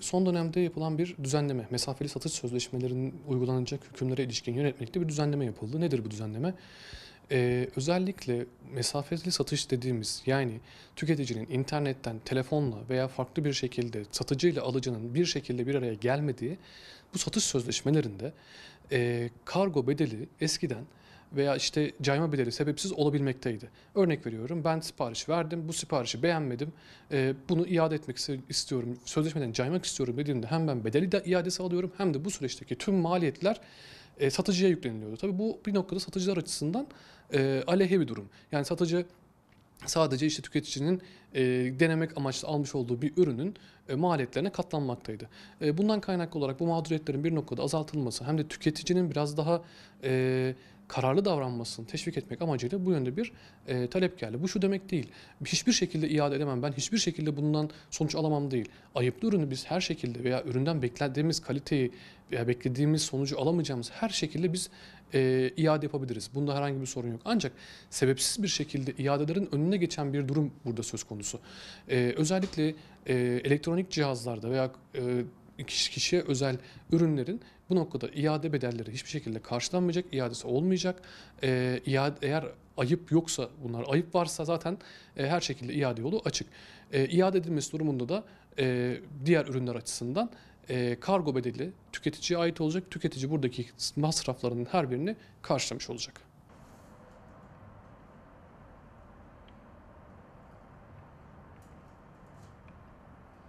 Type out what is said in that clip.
son dönemde yapılan bir düzenleme, mesafeli satış sözleşmelerinin uygulanacak hükümlere ilişkin yönetmelikte bir düzenleme yapıldı. Nedir bu düzenleme? Ee, özellikle mesafeli satış dediğimiz yani tüketicinin internetten, telefonla veya farklı bir şekilde satıcı ile alıcının bir şekilde bir araya gelmediği bu satış sözleşmelerinde e, kargo bedeli eskiden veya işte cayma bedeli sebepsiz olabilmekteydi. Örnek veriyorum ben sipariş verdim, bu siparişi beğenmedim, e, bunu iade etmek istiyorum, sözleşmeden caymak istiyorum dediğimde hem ben bedeli de iadesi alıyorum hem de bu süreçteki tüm maliyetler e, satıcıya yükleniliyordu. Tabii bu bir noktada satıcılar açısından e, aleyhe bir durum. Yani satıcı sadece işte tüketicinin e, denemek amaçlı almış olduğu bir ürünün e, maliyetlerine katlanmaktaydı. E, bundan kaynaklı olarak bu mağduriyetlerin bir noktada azaltılması hem de tüketicinin biraz daha e, kararlı davranmasını teşvik etmek amacıyla bu yönde bir e, talep geldi. Bu şu demek değil. Hiçbir şekilde iade edemem. Ben hiçbir şekilde bundan sonuç alamam değil. Ayıplı ürünü biz her şekilde veya üründen beklediğimiz kaliteyi veya beklediğimiz sonucu alamayacağımız her şekilde biz e, iade yapabiliriz. Bunda herhangi bir sorun yok. Ancak sebepsiz bir şekilde iadelerin önüne geçen bir durum burada söz konusu. E, özellikle e, elektronik cihazlarda veya e, kişi kişiye özel ürünlerin bu noktada iade bedelleri hiçbir şekilde karşılanmayacak, iadesi olmayacak. E, iade, eğer ayıp yoksa bunlar ayıp varsa zaten e, her şekilde iade yolu açık. E, iade edilmesi durumunda da e, diğer ürünler açısından e, kargo bedeli tüketiciye ait olacak. Tüketici buradaki masraflarının her birini karşılamış olacak.